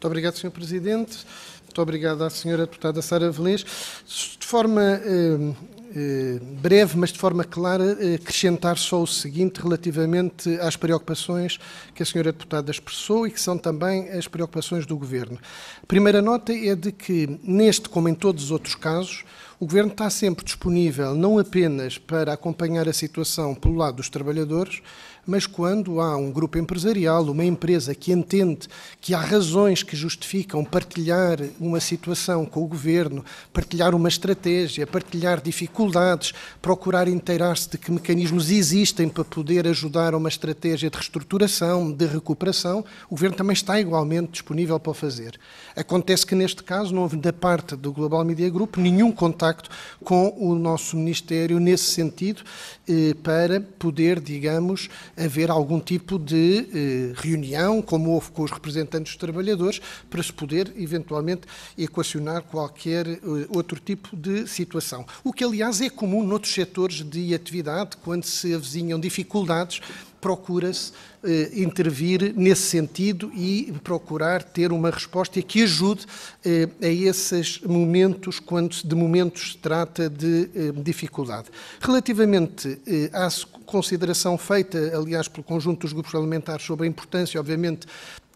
Muito obrigado, Sr. Presidente. Muito obrigado à Sra. Deputada Sara Velês. De forma eh, eh, breve, mas de forma clara, eh, acrescentar só o seguinte relativamente às preocupações que a Sra. Deputada expressou e que são também as preocupações do Governo. A primeira nota é de que, neste como em todos os outros casos, o Governo está sempre disponível não apenas para acompanhar a situação pelo lado dos trabalhadores, mas quando há um grupo empresarial, uma empresa que entende que há razões que justificam partilhar uma situação com o governo, partilhar uma estratégia, partilhar dificuldades, procurar inteirar-se de que mecanismos existem para poder ajudar a uma estratégia de reestruturação, de recuperação, o governo também está igualmente disponível para o fazer. Acontece que neste caso não houve da parte do Global Media Group nenhum contacto com o nosso Ministério nesse sentido, eh, para poder, digamos, haver algum tipo de eh, reunião, como houve com os representantes dos trabalhadores, para se poder eventualmente equacionar qualquer eh, outro tipo de situação. O que, aliás, é comum noutros setores de atividade, quando se avizinham dificuldades procura-se eh, intervir nesse sentido e procurar ter uma resposta que ajude eh, a esses momentos, quando de momentos se trata de eh, dificuldade. Relativamente eh, à consideração feita, aliás, pelo conjunto dos grupos parlamentares sobre a importância, obviamente,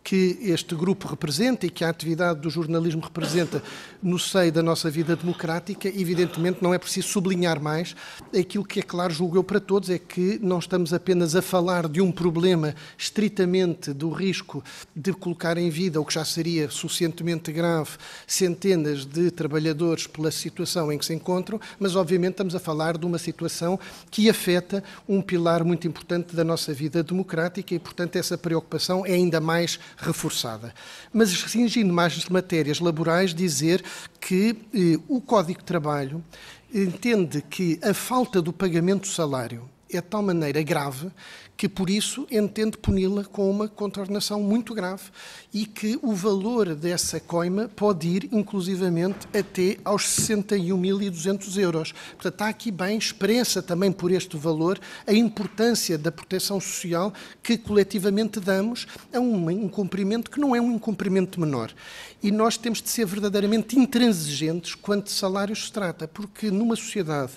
que este grupo representa e que a atividade do jornalismo representa no seio da nossa vida democrática, evidentemente não é preciso sublinhar mais. Aquilo que é claro, julgo eu, para todos é que não estamos apenas a falar de um problema estritamente do risco de colocar em vida, o que já seria suficientemente grave, centenas de trabalhadores pela situação em que se encontram, mas obviamente estamos a falar de uma situação que afeta um pilar muito importante da nossa vida democrática e, portanto, essa preocupação é ainda mais reforçada. Mas restringindo mais as matérias laborais, dizer que eh, o Código de Trabalho entende que a falta do pagamento do salário é de tal maneira grave que, por isso, entende puni-la com uma contornação muito grave e que o valor dessa coima pode ir, inclusivamente, até aos 61.200 euros. Portanto, está aqui bem expressa também por este valor a importância da proteção social que coletivamente damos a um incumprimento que não é um incumprimento menor. E nós temos de ser verdadeiramente intransigentes quanto de salários se trata, porque numa sociedade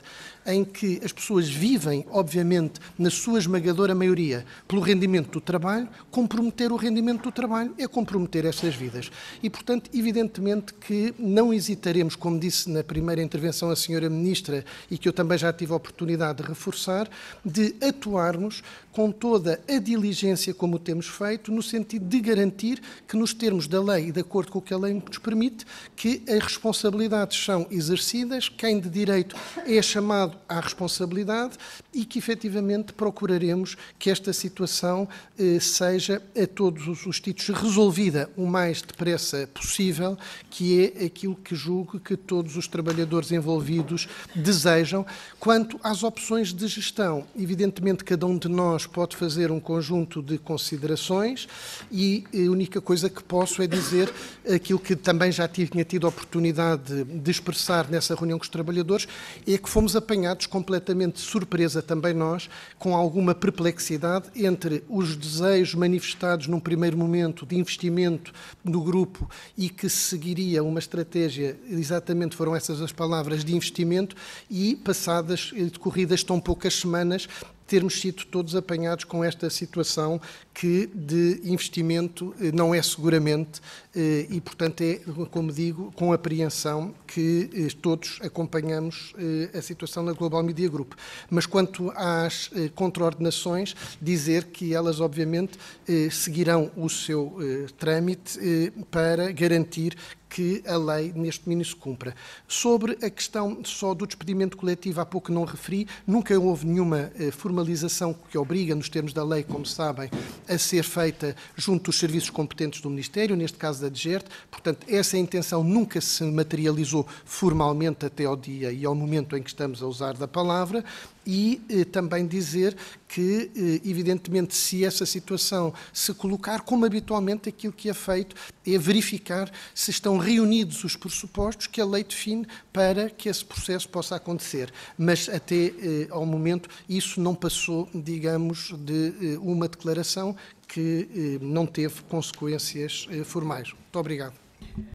em que as pessoas vivem, obviamente, na sua esmagadora maioria, pelo rendimento do trabalho, comprometer o rendimento do trabalho é comprometer estas vidas. E, portanto, evidentemente que não hesitaremos, como disse na primeira intervenção a senhora Ministra e que eu também já tive a oportunidade de reforçar, de atuarmos com toda a diligência como temos feito, no sentido de garantir que, nos termos da lei e de acordo com o que a lei nos permite, que as responsabilidades são exercidas, quem de direito é chamado à responsabilidade e que, efetivamente procuraremos que esta situação eh, seja a todos os, títulos resolvida o mais depressa possível, que é aquilo que julgo que todos os trabalhadores envolvidos desejam. Quanto às opções de gestão, evidentemente cada um de nós pode fazer um conjunto de considerações e eh, a única coisa que posso é dizer aquilo que também já tinha tido a oportunidade de expressar nessa reunião com os trabalhadores, é que fomos apanhados completamente de surpresa também nós com alguma perplexidade entre os desejos manifestados num primeiro momento de investimento no grupo e que seguiria uma estratégia, exatamente foram essas as palavras, de investimento, e passadas, decorridas tão poucas semanas, termos sido todos apanhados com esta situação que de investimento eh, não é seguramente eh, e, portanto, é, como digo, com apreensão que eh, todos acompanhamos a situação na Global Media Group. Mas quanto às contraordenações, dizer que elas, obviamente, seguirão o seu trâmite para garantir que a lei neste domínio se cumpra. Sobre a questão só do despedimento coletivo, há pouco não referi, nunca houve nenhuma eh, formalização que obriga, nos termos da lei, como sabem, a ser feita junto dos serviços competentes do Ministério, neste caso da DGERT, portanto, essa intenção nunca se materializou formalmente até ao dia e ao momento em que estamos a usar da palavra, e eh, também dizer que, eh, evidentemente, se essa situação se colocar, como habitualmente aquilo que é feito é verificar se estão reunidos os pressupostos que a lei define para que esse processo possa acontecer. Mas até eh, ao momento isso não passou, digamos, de eh, uma declaração que eh, não teve consequências eh, formais. Muito obrigado.